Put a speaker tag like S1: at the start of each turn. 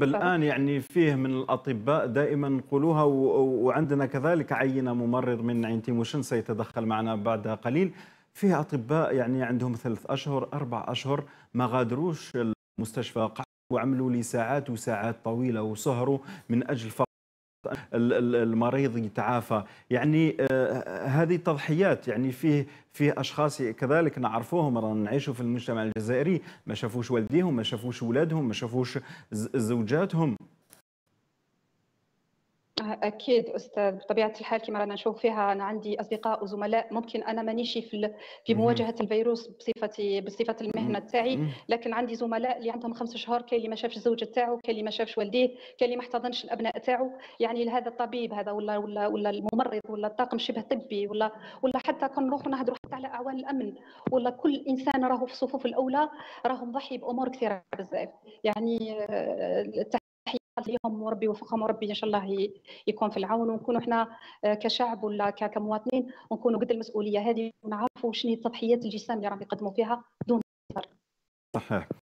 S1: طيب آه. الان يعني فيه من الاطباء دائما نقولوها وعندنا كذلك عينه ممرض من عين تيموشن سيتدخل معنا بعد قليل فيه اطباء يعني عندهم ثلاث اشهر اربع اشهر ما غادروش المستشفى وعملوا لي ساعات وساعات طويله وسهروا من اجل فقط المريض يتعافى يعني آه، هذه التضحيات يعني فيه فيه اشخاص كذلك نعرفوهم رانا نعيشوا في المجتمع الجزائري ما شافوش والديهم ما شافوش اولادهم ما شافوش زوجاتهم
S2: اكيد استاذ بطبيعه الحال كما رانا نشوف فيها انا عندي اصدقاء وزملاء ممكن انا مانيش في في مواجهه الفيروس بصفتي بصفه المهنه تاعي لكن عندي زملاء اللي عندهم خمس شهور كاين اللي ما شافش الزوج تاعو كاين اللي ما شافش والديه كاين اللي ما احتضنش الابناء تاعو يعني هذا الطبيب هذا ولا ولا ولا الممرض ولا الطاقم شبه طبي ولا ولا حتى كنروحوا نهضروا حتى على اعوان الامن ولا كل انسان راهو في الصفوف الاولى راهو مضحي بامور كثيره بزاف يعني آه، ليهم وربي يوفقهم وربي ان شاء الله يكون في العون ونكونوا احنا آه، كشعب ولا كمواطنين ونكونوا قد المسؤوليه هذه ونعرفوا شنو التضحيات الجسام اللي راهم يقدموا فيها دون
S1: صحيح